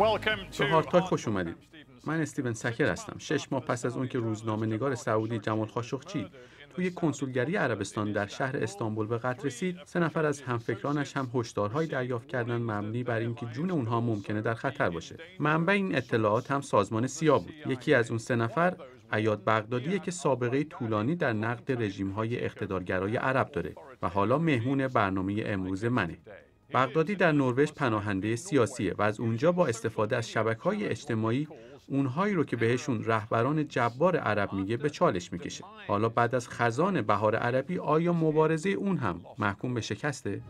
به هارتاک خوش اومدید. من استیون سکر هستم. شش ماه پس از اون که روزنامه نگار سعودی جمال خاشخچی توی کنسولگری عربستان در شهر استانبول به قتل رسید سه نفر از همفکرانش هم هشدارهایی دریافت کردن مبنی بر اینکه جون اونها ممکنه در خطر باشه منبع این اطلاعات هم سازمان سیا بود یکی از اون سه نفر ایاد بغدادیه که سابقه طولانی در نقد رژیم‌های اقتدارگرای عرب داره و حالا مهمون برنامه امروز منه بغدادی در نروژ پناهنده سیاسیه و از اونجا با استفاده از شبکه های اجتماعی اونهایی رو که بهشون رهبران جبار عرب میگه به چالش میکشه حالا بعد از خزان بهار عربی آیا مبارزه اون هم محکوم به شکسته؟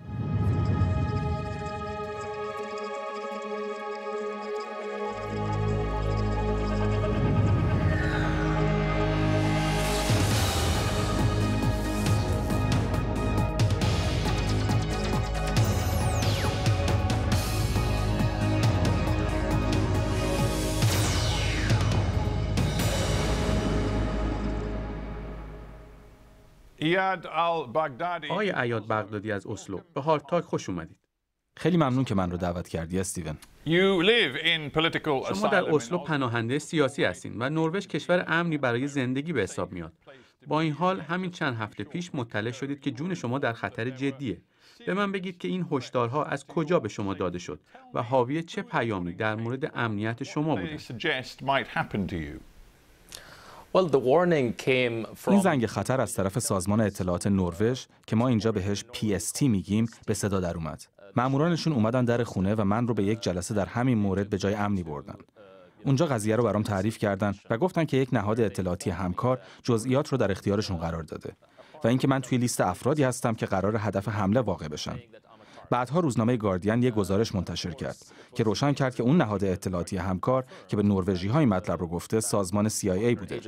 آقای عیاد بغدادی از اسلو به هارتاک خوش اومدید خیلی ممنون که من رو دعوت کردی استیون شما در اسلو پناهنده سیاسی هستین و نروژ کشور امنی برای زندگی به حساب میاد با این حال همین چند هفته پیش مطلع شدید که جون شما در خطر جدیه به من بگید که این هشدارها از کجا به شما داده شد و حاوی چه پیامی در مورد امنیت شما بوده این زنگ خطر از طرف سازمان اطلاعات نروژ که ما اینجا بهش PST میگیم به صدا در اومد. مامورانشون اومدن در خونه و من رو به یک جلسه در همین مورد به جای امنی بردن. اونجا قضیه رو برام تعریف کردن و گفتن که یک نهاد اطلاعاتی همکار جزئیات رو در اختیارشون قرار داده و اینکه من توی لیست افرادی هستم که قرار هدف حمله واقع بشن. بعدها روزنامه گاردین یک گزارش منتشر کرد که روشن کرد که اون نهاد اطلاعاتی همکار که به نروژی های مطلب رو گفته سازمان CIA بوده.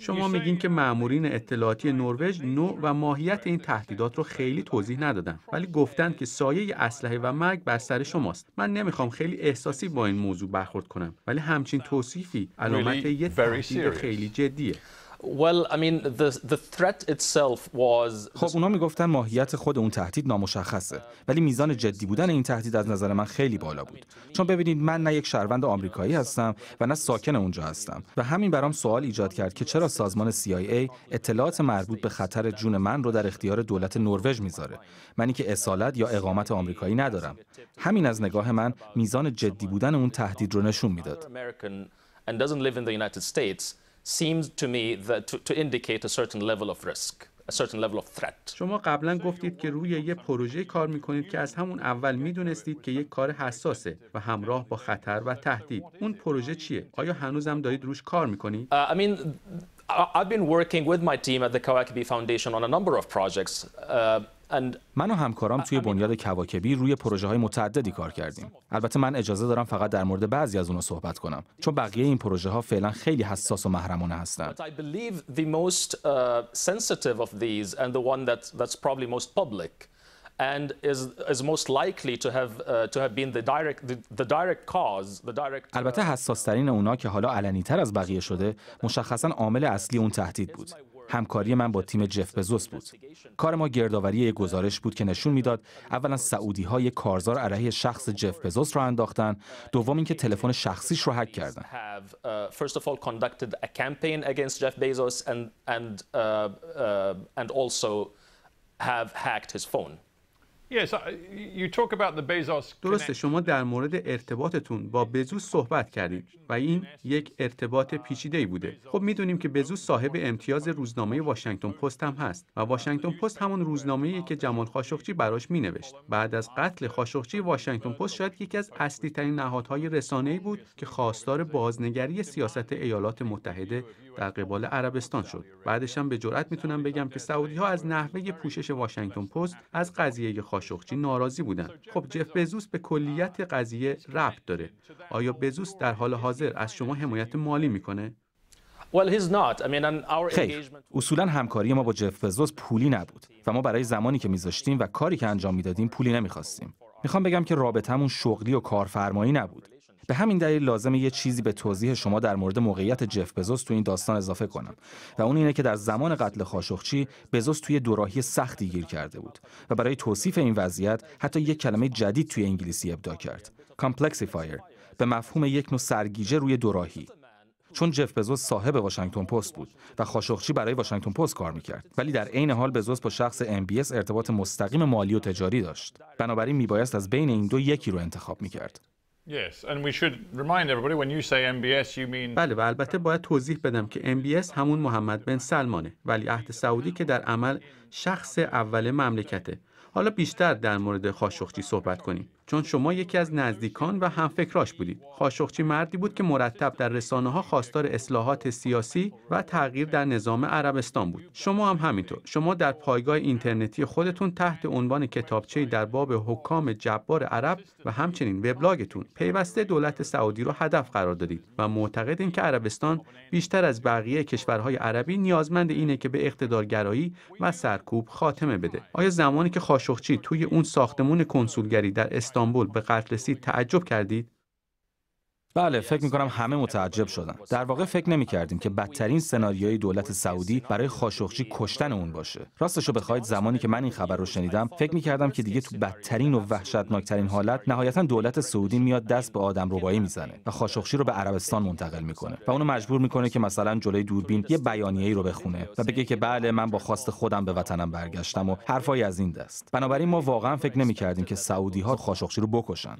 شما میگین که معمورین اطلاعاتی نروژ نوع و ماهیت این تهدیدات رو خیلی توضیح ندادن ولی گفتند که سایه اسلحه و مرگ بر سر شماست من نمیخوام خیلی احساسی با این موضوع برخورد کنم ولی همچین توصیفی علامت یه تهدید خیلی جدیه خب اونا میگفتن ماهیت خود اون تهدید نامشخصه ولی میزان جدی بودن این تهدید از نظر من خیلی بالا بود چون ببینید من نه یک شهروند آمریکایی هستم و نه ساکن اونجا هستم و همین برام سوال ایجاد کرد که چرا سازمان CIA اطلاعات مربوط به خطر جون من رو در اختیار دولت نروژ میذاره منی که اصالت یا اقامت آمریکایی ندارم همین از نگاه من میزان جدی بودن اون تهدید رو نشون میداد seems to me that to, to indicate a certain level of risk. شما قبلا گفتید که روی یه پروژه کار میکنید که از همون اول میدونستید که یک کار حساسه و همراه با خطر و تهدید. اون پروژه چیه؟ آیا هنوزم دارید روش کار میکنید؟ Uh, I mean... I've been working with my team at the Kawakibi Foundation on a number of projects. Uh, من و همکارام توی بنیاد کواکبی روی پروژه های متعددی کار کردیم. البته من اجازه دارم فقط در مورد بعضی از اونها صحبت کنم چون بقیه این پروژه ها فعلا خیلی حساس و محرمانه هستند. Uh, uh, uh, البته حساس ترین اونا که حالا علنی تر از بقیه شده مشخصا عامل اصلی اون تهدید بود همکاری من با تیم جف بزوس بود کار ما گردآوری یک گزارش بود که نشون میداد اولا سعودی های کارزار علیه شخص جف بزوس را انداختن دوم اینکه تلفن شخصیش رو هک کردن درسته شما در مورد ارتباطتون با بزوز صحبت کردید و این یک ارتباط پیچیده بوده خب میدونیم که بزوس صاحب امتیاز روزنامه واشنگتن پست هم هست و واشنگتن پست همون روزنامه‌ایه که جمال خاشخچی براش مینوشت بعد از قتل خاشخچی واشنگتن پست شاید یکی از اصلی ترین نهادهای رسانه‌ای بود که خواستار بازنگری سیاست ایالات متحده در قبال عربستان شد بعدش هم به جرئت میتونم بگم که ها از نحوه پوشش واشنگتن پست از قضیه خاشخچی ناراضی بودن خب جف بزوس به کلیت قضیه ربط داره آیا بزوس در حال حاضر از شما حمایت مالی میکنه خیر اصولا همکاری ما با جف بزوس پولی نبود و ما برای زمانی که میذاشتیم و کاری که انجام میدادیم پولی نمیخواستیم میخوام بگم که رابطمون شغلی و کارفرمایی نبود به همین دلیل لازمه یه چیزی به توضیح شما در مورد موقعیت جف بزوس تو این داستان اضافه کنم و اون اینه که در زمان قتل خاشخچی بزوس توی دوراهی سختی گیر کرده بود و برای توصیف این وضعیت حتی یک کلمه جدید توی انگلیسی ابدا کرد کامپلکسیفایر به مفهوم یک نوع سرگیجه روی دوراهی چون جف بزوس صاحب واشنگتن پست بود و خاشخچی برای واشنگتن پست کار میکرد ولی در عین حال بزوس با شخص ام ارتباط مستقیم مالی و تجاری داشت بنابراین میبایست از بین این دو یکی رو انتخاب میکرد بله و البته باید توضیح بدم که MBS همون محمد بن سلمانه ولی عهد سعودی که در عمل شخص اول مملکته حالا بیشتر در مورد خاشخچی صحبت کنیم چون شما یکی از نزدیکان و همفکراش بودید. خاشخچی مردی بود که مرتب در رسانه ها خواستار اصلاحات سیاسی و تغییر در نظام عربستان بود. شما هم همینطور. شما در پایگاه اینترنتی خودتون تحت عنوان کتابچه در باب حکام جبار عرب و همچنین وبلاگتون پیوسته دولت سعودی رو هدف قرار دادید و معتقدین که عربستان بیشتر از بقیه کشورهای عربی نیازمند اینه که به اقتدارگرایی و سرکوب خاتمه بده. آیا زمانی که خاشخچی توی اون ساختمون کنسولگری در استانبول به قتل رسید تعجب کردید؟ بله فکر می کنم همه متعجب شدن در واقع فکر نمی کردیم که بدترین سناریوی دولت سعودی برای خاشخچی کشتن اون باشه راستش راستشو بخواید زمانی که من این خبر رو شنیدم فکر می کردم که دیگه تو بدترین و وحشتناکترین حالت نهایتا دولت سعودی میاد دست به آدم ربایی میزنه و خاشخچی رو به عربستان منتقل میکنه و اونو مجبور میکنه که مثلا جلوی دوربین یه ای رو بخونه و بگه که بله من با خواست خودم به وطنم برگشتم و حرفای از این دست بنابراین ما واقعا فکر نمی کردیم که سعودی ها خاشخچی رو بکشن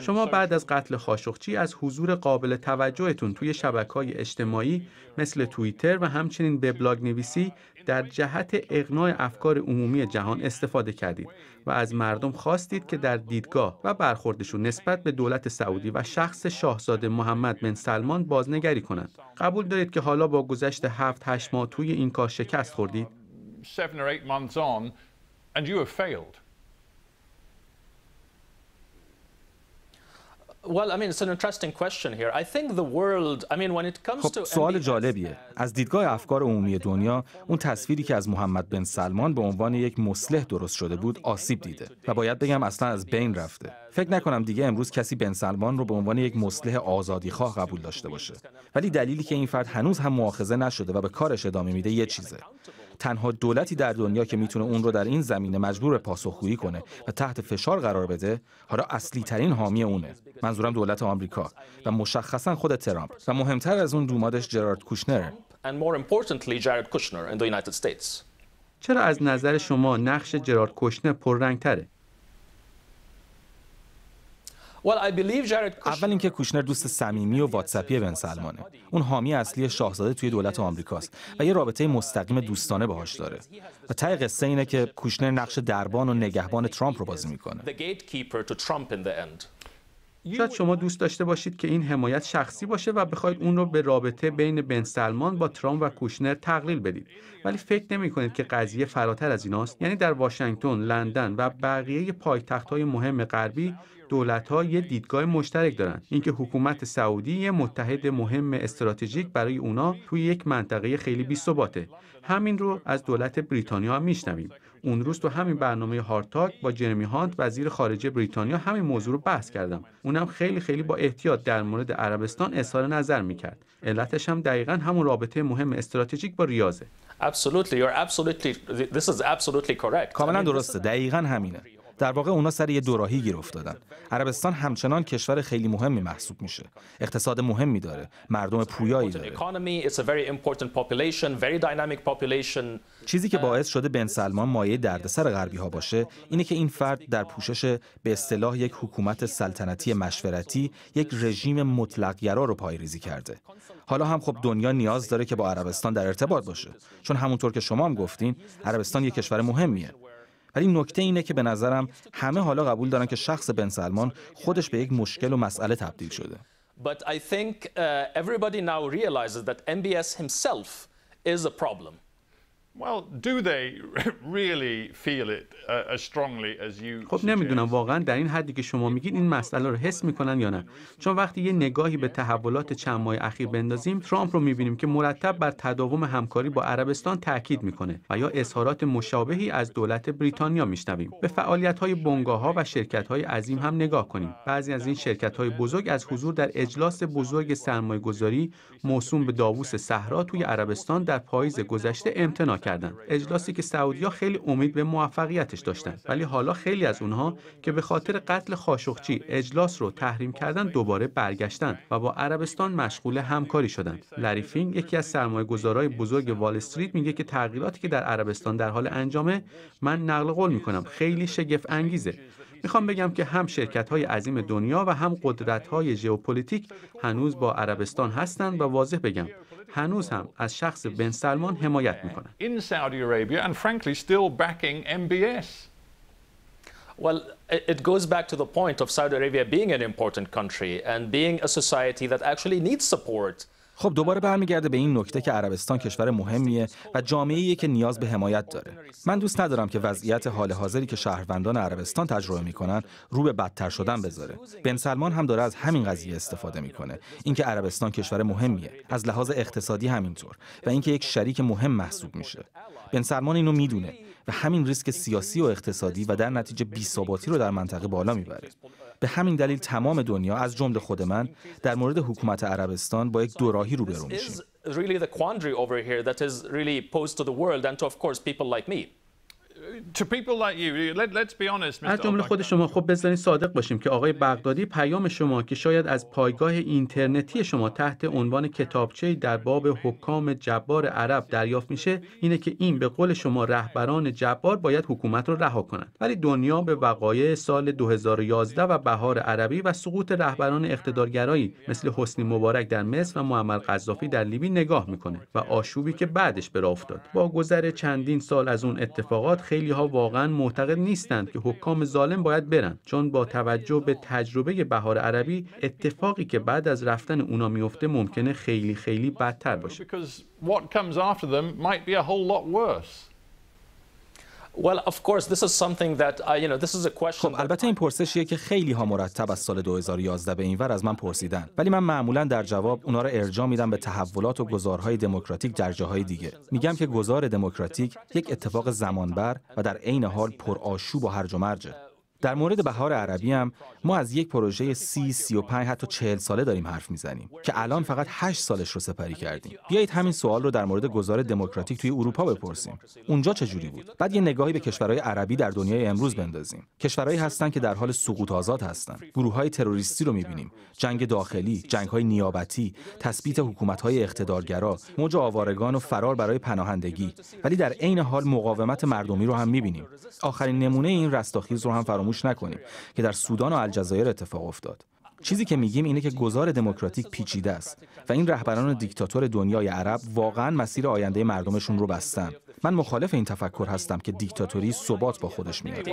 شما بعد از قتل خاشخچی از حضور قابل توجهتون توی شبکه های اجتماعی مثل توییتر و همچنین وبلاگ نویسی در جهت اقناع افکار عمومی جهان استفاده کردید و از مردم خواستید که در دیدگاه و برخوردشون نسبت به دولت سعودی و شخص شاهزاده محمد بن سلمان بازنگری کنند. قبول دارید که حالا با گذشت هفت هشت ماه توی این کار شکست خوردید؟ خب سوال جالبیه از دیدگاه افکار عمومی دنیا اون تصویری که از محمد بن سلمان به عنوان یک مسلح درست شده بود آسیب دیده و باید بگم اصلا از بین رفته فکر نکنم دیگه امروز کسی بن سلمان رو به عنوان یک مسلح خواه قبول داشته باشه ولی دلیلی که این فرد هنوز هم مواخذه نشده و به کارش ادامه میده یه چیزه تنها دولتی در دنیا که میتونه اون رو در این زمینه مجبور پاسخگویی کنه و تحت فشار قرار بده حالا اصلی ترین حامی اونه منظورم دولت آمریکا و مشخصا خود ترامپ و مهمتر از اون دومادش جرارد کوشنر چرا از نظر شما نقش جرارد کوشنر پررنگتره اول اینکه کوشنر دوست صمیمی و واتسپی بن سلمانه اون حامی اصلی شاهزاده توی دولت آمریکاست و یه رابطه مستقیم دوستانه باهاش داره و تای قصه اینه که کوشنر نقش دربان و نگهبان ترامپ رو بازی میکنه شاید شما دوست داشته باشید که این حمایت شخصی باشه و بخواید اون رو به رابطه بین بن سلمان با ترامپ و کوشنر تقلیل بدید ولی فکر نمی کنید که قضیه فراتر از ایناست یعنی در واشنگتن، لندن و بقیه پایتخت مهم غربی دولت ها یه دیدگاه مشترک دارن اینکه حکومت سعودی یه متحد مهم استراتژیک برای اونا توی یک منطقه خیلی بی‌ثباته همین رو از دولت بریتانیا هم میشنویم اون روز تو همین برنامه هارتاک با جرمی هانت وزیر خارجه بریتانیا همین موضوع رو بحث کردم اونم خیلی خیلی با احتیاط در مورد عربستان اظهار نظر میکرد علتش هم دقیقا همون رابطه مهم استراتژیک با ریاضه کاملا درسته دقیقا همینه در واقع اونا سر یه دوراهی گیر افتادن عربستان همچنان کشور خیلی مهمی محسوب میشه اقتصاد مهمی داره مردم پویایی داره چیزی که uh, باعث شده بن سلمان مایه دردسر غربی ها باشه اینه که این فرد در پوشش به اصطلاح یک حکومت سلطنتی مشورتی یک رژیم مطلقگرا رو پایریزی کرده حالا هم خب دنیا نیاز داره که با عربستان در ارتباط باشه چون همونطور که شما هم گفتین عربستان یک کشور مهمیه ولی نکته اینه که به نظرم همه حالا قبول دارن که شخص بن سلمان خودش به یک مشکل و مسئله تبدیل شده. Uh, Well, do they really feel it uh, as strongly as you خب نمیدونم واقعا در این حدی که شما میگید این مسئله رو حس میکنن یا نه چون وقتی یه نگاهی به تحولات چند ماه اخیر بندازیم ترامپ رو میبینیم که مرتب بر تداوم همکاری با عربستان تاکید میکنه و یا اظهارات مشابهی از دولت بریتانیا میشنویم به فعالیت های بنگاه و شرکت های عظیم هم نگاه کنیم بعضی از این شرکت های بزرگ از حضور در اجلاس بزرگ گذاری موسوم به داووس صحرا توی عربستان در پاییز گذشته امتناع کردند اجلاسی که سعودیا خیلی امید به موفقیتش داشتند، ولی حالا خیلی از اونها که به خاطر قتل خاشخچی اجلاس رو تحریم کردن دوباره برگشتند و با عربستان مشغول همکاری شدند لریفینگ یکی از گذارای بزرگ وال استریت میگه که تغییراتی که در عربستان در حال انجامه من نقل قول میکنم خیلی شگفت انگیزه میخوام بگم که هم شرکت های عظیم دنیا و هم قدرت های ژئوپلیتیک هنوز با عربستان هستند و واضح بگم هنوز هم از شخص بن سلمان حمایت میکنند. Well, it goes back to the point of Saudi Arabia being an important country and being a society that actually needs support خب دوباره برمیگرده به این نکته که عربستان کشور مهمیه و جامعه که نیاز به حمایت داره. من دوست ندارم که وضعیت حال حاضری که شهروندان عربستان تجربه میکنن رو به بدتر شدن بذاره. بن سلمان هم داره از همین قضیه استفاده میکنه. اینکه عربستان کشور مهمیه، از لحاظ اقتصادی همینطور و اینکه یک شریک مهم محسوب میشه. بن سلمان اینو میدونه و همین ریسک سیاسی و اقتصادی و در نتیجه بی‌ثباتی رو در منطقه بالا میبره به همین دلیل تمام دنیا از جمله خود من در مورد حکومت عربستان با یک دوراهی روبرو میشیم از جمله خود شما خب بزنید صادق باشیم که آقای بغدادی پیام شما که شاید از پایگاه اینترنتی شما تحت عنوان کتابچه در باب حکام جبار عرب دریافت میشه اینه که این به قول شما رهبران جبار باید حکومت رو رها کنند ولی دنیا به وقایع سال 2011 و بهار عربی و سقوط رهبران اقتدارگرایی مثل حسنی مبارک در مصر و معمر قذافی در لیبی نگاه میکنه و آشوبی که بعدش به افتاد با گذر چندین سال از اون اتفاقات خیلی خیلی ها واقعا معتقد نیستند که حکام ظالم باید برن چون با توجه به تجربه بهار عربی اتفاقی که بعد از رفتن اونا میفته ممکنه خیلی خیلی بدتر باشه خب البته این پرسشیه که خیلی ها مرتب از سال 2011 به اینور از من پرسیدن ولی من معمولا در جواب اونا رو ارجاع میدم به تحولات و گزارهای دموکراتیک در جاهای دیگه میگم که گزار دموکراتیک یک اتفاق زمانبر و در عین حال پرآشوب و هرج و مرجه در مورد بهار عربی هم ما از یک پروژه سی، سی و پنج حتی چهل ساله داریم حرف میزنیم که الان فقط هشت سالش رو سپری کردیم بیایید همین سوال رو در مورد گذار دموکراتیک توی اروپا بپرسیم اونجا چه جوری بود بعد یه نگاهی به کشورهای عربی در دنیای امروز بندازیم کشورهایی هستن که در حال سقوط آزاد هستن گروه های تروریستی رو میبینیم جنگ داخلی جنگ های نیابتی تثبیت حکومت های اقتدارگرا موج آوارگان و فرار برای پناهندگی ولی در عین حال مقاومت مردمی رو هم میبینیم آخرین نمونه این رستاخیز رو هم نکنیم که در سودان و الجزایر اتفاق افتاد چیزی که میگیم اینه که گزار دموکراتیک پیچیده است و این رهبران دیکتاتور دنیای عرب واقعا مسیر آینده مردمشون رو بستن من مخالف این تفکر هستم که دیکتاتوری ثبات با خودش میاد.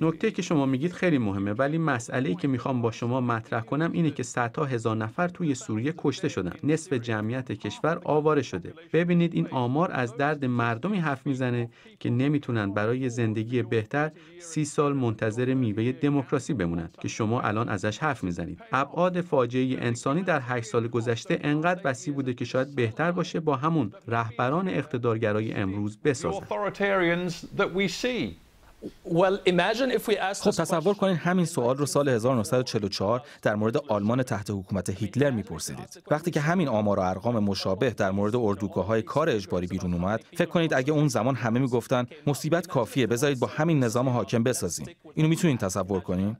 نکته که شما میگید خیلی مهمه ولی مسئله ای که میخوام با شما مطرح کنم اینه که صدها هزار نفر توی سوریه کشته شدن نصف جمعیت کشور آواره شده ببینید این آمار از درد مردمی حرف میزنه که نمیتونن برای زندگی بهتر سی سال منتظر میوه دموکراسی بمونند که شما الان ازش حرف میزنید ابعاد فاجعه انسانی در هشت سال گذشته انقدر وسیع بوده که شاید بهتر باشه با همون رهبر رهبران اقتدارگرای امروز بسازند خب تصور کنید همین سوال رو سال 1944 در مورد آلمان تحت حکومت هیتلر میپرسیدید وقتی که همین آمار و ارقام مشابه در مورد اردوگاه های کار اجباری بیرون اومد فکر کنید اگه اون زمان همه میگفتن مصیبت کافیه بذارید با همین نظام حاکم بسازیم اینو میتونید تصور کنید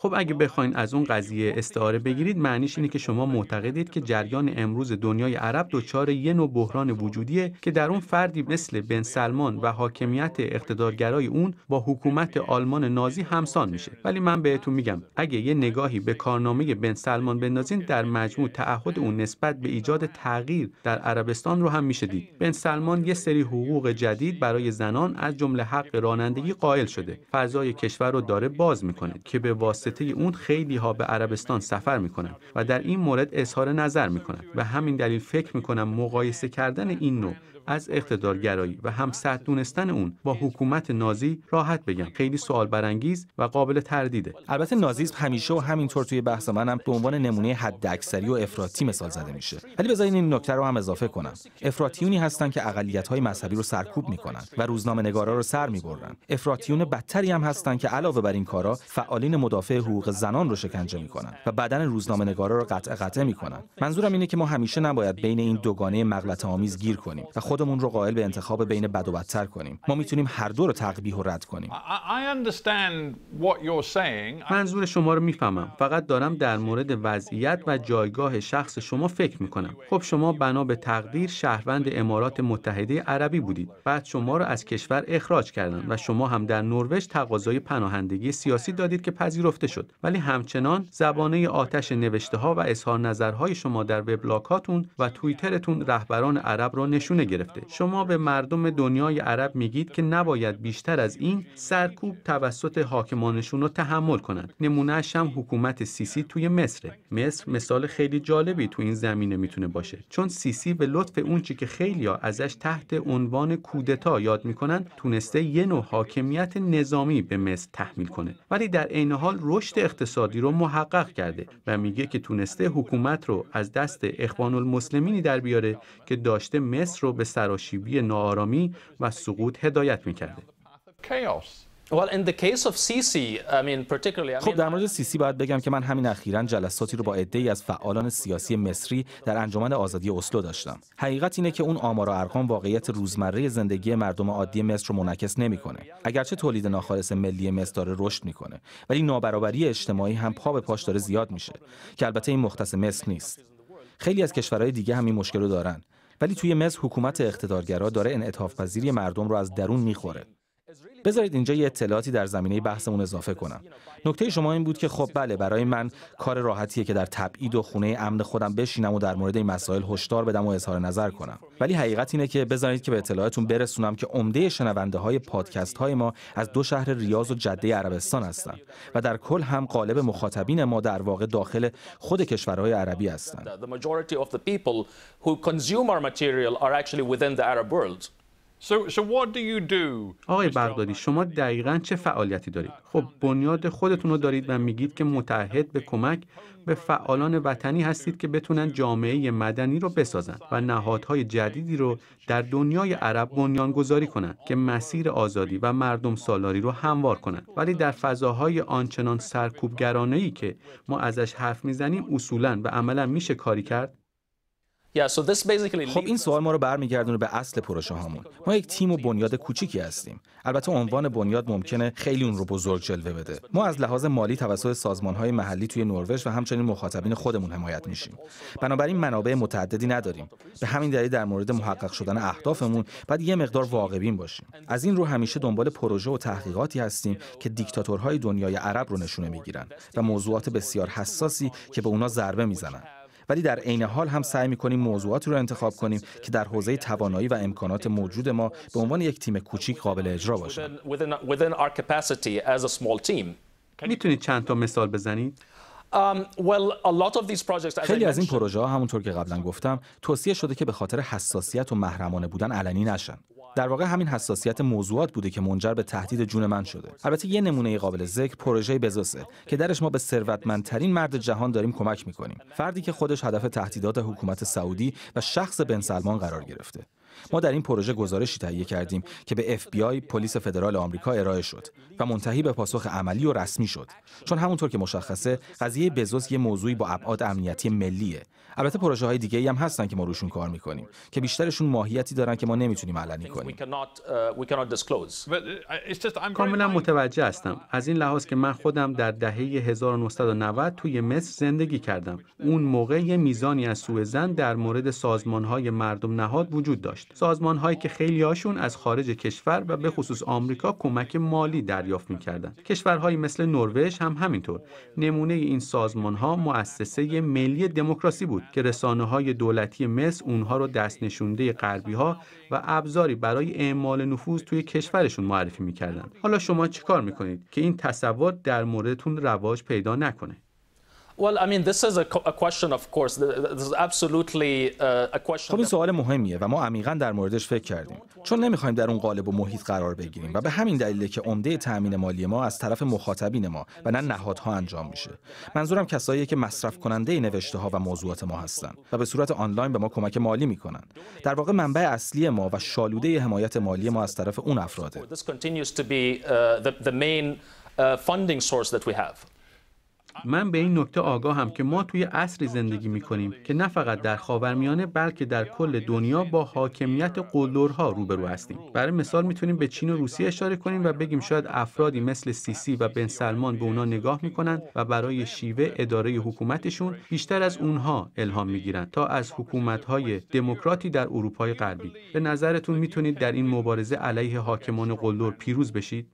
خب اگه بخواین از اون قضیه استعاره بگیرید معنیش اینه که شما معتقدید که جریان امروز دنیای عرب دچار یه نوع بحران وجودیه که در اون فردی مثل بن سلمان و حاکمیت اقتدارگرای اون با حکومت آلمان نازی همسان میشه ولی من بهتون میگم اگه یه نگاهی به کارنامه بن سلمان بندازین در مجموع تعهد اون نسبت به ایجاد تغییر در عربستان رو هم میشه دید بن سلمان یه سری حقوق جدید برای زنان از جمله حق رانندگی قائل شده فضای کشور رو داره باز میکنه که به واسه واسطه اون خیلی ها به عربستان سفر میکنن و در این مورد اظهار نظر میکنن و همین دلیل فکر میکنم مقایسه کردن این نوع از اقتدارگرایی و همسط دونستن اون با حکومت نازی راحت بگم خیلی سوال برانگیز و قابل تردیده البته نازیسم همیشه و همینطور توی بحث منم به عنوان نمونه اکثری و افراطی مثال زده میشه ولی بذارین این نکته رو هم اضافه کنم افراطیونی هستن که های مذهبی رو سرکوب میکنن و روزنامه نگارا رو سر میبرن افراطیون بدتری هم هستن که علاوه بر این کارا فعالین مدافع حقوق زنان رو شکنجه میکنن و بدن روزنامه‌نگارا رو قطع قطع میکنن منظورم اینه که ما همیشه نباید بین این دوگانه مغلطه آمیز گیر کنیم و خودمون رو قائل به انتخاب بین بد و بدتر کنیم ما میتونیم هر دو رو تقبیح و رد کنیم منظور شما رو میفهمم فقط دارم در مورد وضعیت و جایگاه شخص شما فکر میکنم خب شما بنا به تقدیر شهروند امارات متحده عربی بودید بعد شما رو از کشور اخراج کردن و شما هم در نروژ تقاضای پناهندگی سیاسی دادید که پذیرفته شد ولی همچنان زبانه آتش نوشته ها و اظهار نظرهای شما در وبلاگ هاتون و توییترتون رهبران عرب را نشونه گرفت شما به مردم دنیای عرب میگید که نباید بیشتر از این سرکوب توسط حاکمانشون رو تحمل کنند اش هم حکومت سیسی توی مصره مصر مثال خیلی جالبی تو این زمینه میتونه باشه چون سیسی به لطف اونچه که خیلیا ازش تحت عنوان کودتا یاد میکنن تونسته یه نوع حاکمیت نظامی به مصر تحمیل کنه ولی در عین حال رشد اقتصادی رو محقق کرده و میگه که تونسته حکومت رو از دست اخوان المسلمینی در بیاره که داشته مصر رو به سراشیبی ناآرامی و سقوط هدایت میکرده خب در مورد سیسی باید بگم که من همین اخیرا جلساتی رو با عده‌ای از فعالان سیاسی مصری در انجمن آزادی اسلو داشتم حقیقت اینه که اون آمار و ارقام واقعیت روزمره زندگی مردم عادی مصر رو منعکس نمیکنه اگرچه تولید ناخالص ملی مصر داره رشد میکنه ولی نابرابری اجتماعی هم پا به پاش داره زیاد میشه که البته این مختص مصر نیست خیلی از کشورهای دیگه هم این مشکل رو دارن ولی توی مصر حکومت اقتدارگرا داره انعطاف مردم رو از درون میخوره بذارید اینجا یه اطلاعاتی در زمینه بحثمون اضافه کنم نکته شما این بود که خب بله برای من کار راحتیه که در تبعید و خونه امن خودم بشینم و در مورد این مسائل هشدار بدم و اظهار نظر کنم ولی حقیقت اینه که بذارید که به اطلاعاتتون برسونم که عمده شنونده های پادکست های ما از دو شهر ریاض و جده عربستان هستند و در کل هم قالب مخاطبین ما در واقع داخل خود کشورهای عربی هستند آقای بغدادی شما دقیقا چه فعالیتی دارید؟ خب بنیاد خودتون رو دارید و میگید که متحد به کمک به فعالان وطنی هستید که بتونن جامعه مدنی رو بسازند و نهادهای جدیدی رو در دنیای عرب گذاری کنند که مسیر آزادی و مردم سالاری رو هموار کنند ولی در فضاهای آنچنان سرکوبگرانه ای که ما ازش حرف میزنیم اصولا و عملا میشه کاری کرد خب این سوال ما رو برمیگردونه به اصل پروژه هامون ما یک تیم و بنیاد کوچیکی هستیم البته عنوان بنیاد ممکنه خیلی اون رو بزرگ جلوه بده ما از لحاظ مالی توسط سازمان های محلی توی نروژ و همچنین مخاطبین خودمون حمایت میشیم بنابراین منابع متعددی نداریم به همین دلیل در مورد محقق شدن اهدافمون باید یه مقدار واقعبین باشیم از این رو همیشه دنبال پروژه و تحقیقاتی هستیم که دیکتاتورهای دنیای عرب رو نشونه میگیرن و موضوعات بسیار حساسی که به اونا ضربه میزنن ولی در عین حال هم سعی می‌کنیم موضوعات رو انتخاب کنیم که در حوزه توانایی و امکانات موجود ما به عنوان یک تیم کوچیک قابل اجرا باشه میتونید چند تا مثال بزنید Um, خیلی از این پروژه ها همونطور که قبلا گفتم توصیه شده که به خاطر حساسیت و محرمانه بودن علنی نشن در واقع همین حساسیت موضوعات بوده که منجر به تهدید جون من شده البته یه نمونه قابل ذکر پروژه بزوسه که درش ما به ثروتمندترین مرد جهان داریم کمک میکنیم فردی که خودش هدف تهدیدات حکومت سعودی و شخص بن سلمان قرار گرفته ما در این پروژه گزارشی تهیه کردیم که به FBI پلیس فدرال آمریکا ارائه شد و منتهی به پاسخ عملی و رسمی شد چون همونطور که مشخصه قضیه بزوس یه موضوعی با ابعاد امنیتی ملیه البته پروژه های دیگه هم هستن که ما روشون کار میکنیم که بیشترشون ماهیتی دارن که ما نمیتونیم علنی کنیم uh, uh, کاملا متوجه هستم از این لحاظ که من خودم در دهه 1990 توی مصر زندگی کردم اون موقع یه میزانی از سوء زن در مورد سازمان های مردم نهاد وجود داشت داشت سازمان هایی که خیلی هاشون از خارج کشور و به خصوص آمریکا کمک مالی دریافت میکردند کشورهایی مثل نروژ هم همینطور نمونه این سازمان ها مؤسسه ملی دموکراسی بود که رسانه های دولتی مصر اونها رو دست نشونده غربی ها و ابزاری برای اعمال نفوذ توی کشورشون معرفی میکردند حالا شما چیکار میکنید که این تصور در موردتون رواج پیدا نکنه خب این سوال مهمیه و ما عمیقا در موردش فکر کردیم چون نمیخوایم در اون قالب و محیط قرار بگیریم و به همین دلیله که عمده تأمین مالی ما از طرف مخاطبین ما و نه نهادها انجام میشه منظورم کسایی که مصرف کننده نوشته ها و موضوعات ما هستند و به صورت آنلاین به ما کمک مالی میکنن در واقع منبع اصلی ما و شالوده حمایت مالی ما از طرف اون افراده من به این نکته آگاهم که ما توی عصری زندگی می کنیم که نه فقط در خاورمیانه بلکه در کل دنیا با حاکمیت قلدرها روبرو هستیم برای مثال میتونیم به چین و روسیه اشاره کنیم و بگیم شاید افرادی مثل سیسی و بن سلمان به اونا نگاه میکنند و برای شیوه اداره حکومتشون بیشتر از اونها الهام میگیرند تا از حکومتهای دموکراتی در اروپای غربی به نظرتون میتونید در این مبارزه علیه حاکمان قلدر پیروز بشید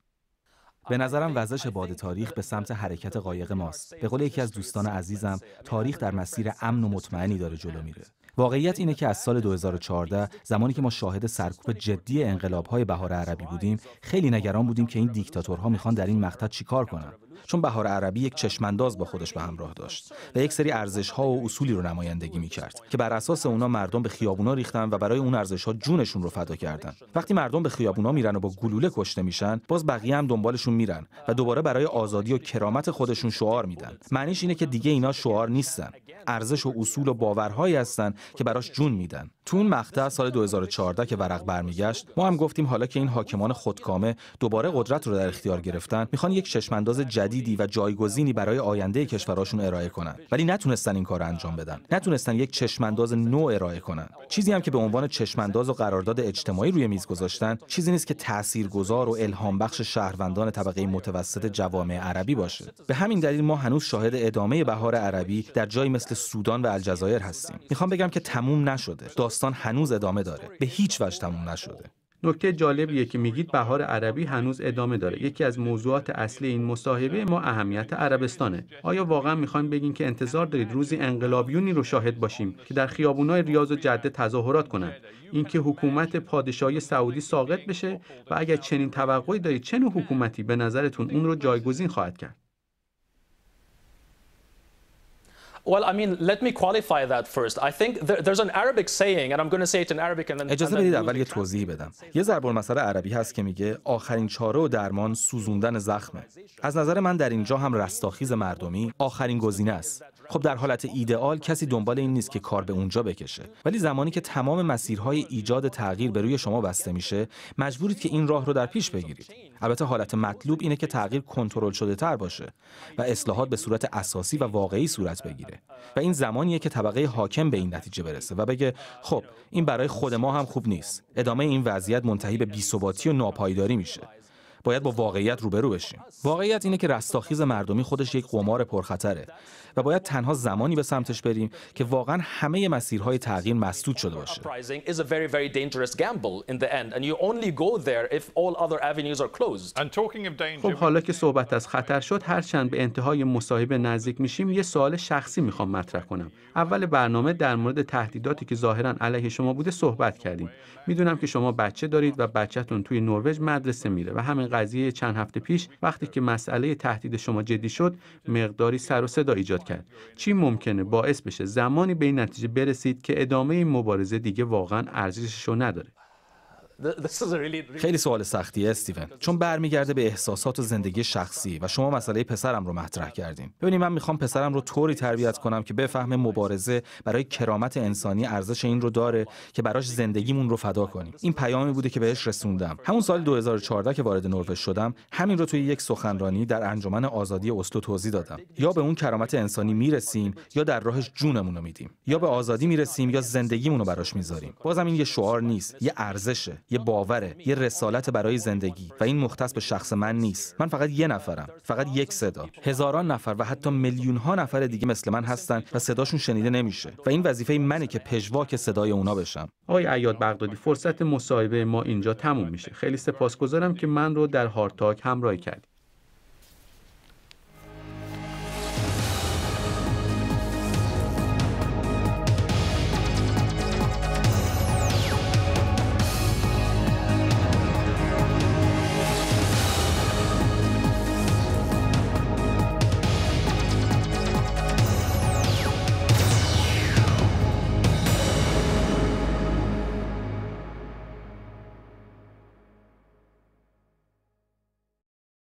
به نظرم وزش باد تاریخ به سمت حرکت قایق ماست به قول یکی از دوستان عزیزم تاریخ در مسیر امن و مطمئنی داره جلو میره واقعیت اینه که از سال 2014 زمانی که ما شاهد سرکوب جدی انقلاب‌های بهار عربی بودیم خیلی نگران بودیم که این دیکتاتورها میخوان در این مقطع چیکار کنن چون بهار عربی یک چشمانداز با خودش به همراه داشت و یک سری ارزش ها و اصولی رو نمایندگی می که بر اساس اونا مردم به خیابونا ریختن و برای اون ارزش ها جونشون رو فدا کردن وقتی مردم به خیابونا میرن و با گلوله کشته میشن باز بقیه هم دنبالشون میرن و دوباره برای آزادی و کرامت خودشون شعار میدن معنیش اینه که دیگه اینا شعار نیستن ارزش و اصول و باورهایی هستن که براش جون میدن تو اون مقطع سال 2014 که ورق برمیگشت ما هم گفتیم حالا که این حاکمان خودکامه دوباره قدرت رو در اختیار گرفتن میخوان یک چشمانداز جدیدی و جایگزینی برای آینده کشوراشون ارائه کنن ولی نتونستن این کار انجام بدن نتونستن یک چشمانداز نو ارائه کنن چیزی هم که به عنوان چشمانداز و قرارداد اجتماعی روی میز گذاشتن چیزی نیست که تاثیرگذار و الهام بخش شهروندان طبقه متوسط جوامع عربی باشه به همین دلیل ما هنوز شاهد ادامه بهار عربی در جایی مثل سودان و الجزایر هستیم میخوام بگم که تموم نشده داستان هنوز ادامه داره به هیچ وجه تموم نشده نکته جالبیه که میگید بهار عربی هنوز ادامه داره یکی از موضوعات اصلی این مصاحبه ما اهمیت عربستانه آیا واقعا میخوایم بگین که انتظار دارید روزی انقلابیونی رو شاهد باشیم که در خیابونای ریاض و جده تظاهرات کنن اینکه حکومت پادشاهی سعودی ساقط بشه و اگر چنین توقعی دارید چه نوع حکومتی به نظرتون اون رو جایگزین خواهد کرد اجازه بدید اول یه توضیح بدم. یه ضرب المثل عربی هست که میگه آخرین چاره و درمان سوزوندن زخمه. از نظر من در اینجا هم رستاخیز مردمی آخرین گزینه است. خب در حالت ایدئال کسی دنبال این نیست که کار به اونجا بکشه ولی زمانی که تمام مسیرهای ایجاد تغییر به روی شما بسته میشه مجبورید که این راه رو در پیش بگیرید البته حالت مطلوب اینه که تغییر کنترل شده تر باشه و اصلاحات به صورت اساسی و واقعی صورت بگیره و این زمانیه که طبقه حاکم به این نتیجه برسه و بگه خب این برای خود ما هم خوب نیست ادامه این وضعیت منتهی به بیثباتی و ناپایداری میشه باید با واقعیت روبرو بشیم واقعیت اینه که رستاخیز مردمی خودش یک قمار پرخطره و باید تنها زمانی به سمتش بریم که واقعا همه مسیرهای تغییر مسدود شده باشه خب حالا که صحبت از خطر شد هرچند به انتهای مصاحبه نزدیک میشیم یه سوال شخصی میخوام مطرح کنم اول برنامه در مورد تهدیداتی که ظاهرا علیه شما بوده صحبت کردیم میدونم که شما بچه دارید و بچهتون توی نروژ مدرسه میره و همین قضیه چند هفته پیش وقتی که مسئله تهدید شما جدی شد مقداری سر و صدا ایجاد کرد چی ممکنه باعث بشه زمانی به این نتیجه برسید که ادامه این مبارزه دیگه واقعا ارزشش رو نداره خیلی سوال سختیه استیون چون برمیگرده به احساسات و زندگی شخصی و شما مسئله پسرم رو مطرح کردین ببینید من میخوام پسرم رو طوری تربیت کنم که بفهمه مبارزه برای کرامت انسانی ارزش این رو داره که براش زندگیمون رو فدا کنیم این پیامی بوده که بهش رسوندم همون سال 2014 که وارد نروژ شدم همین رو توی یک سخنرانی در انجمن آزادی اسلو توضیح دادم یا به اون کرامت انسانی میرسیم یا در راهش جونمون رو میدیم یا به آزادی میرسیم یا زندگیمون رو براش میذاریم بازم این یه شعار نیست یه ارزشه یه باوره یه رسالت برای زندگی و این مختص به شخص من نیست من فقط یه نفرم فقط یک صدا هزاران نفر و حتی میلیون ها نفر دیگه مثل من هستن و صداشون شنیده نمیشه و این وظیفه منه که پژواک صدای اونا بشم آقای عیاد بغدادی فرصت مصاحبه ما اینجا تموم میشه خیلی سپاسگزارم که من رو در هارتاک همراهی کردید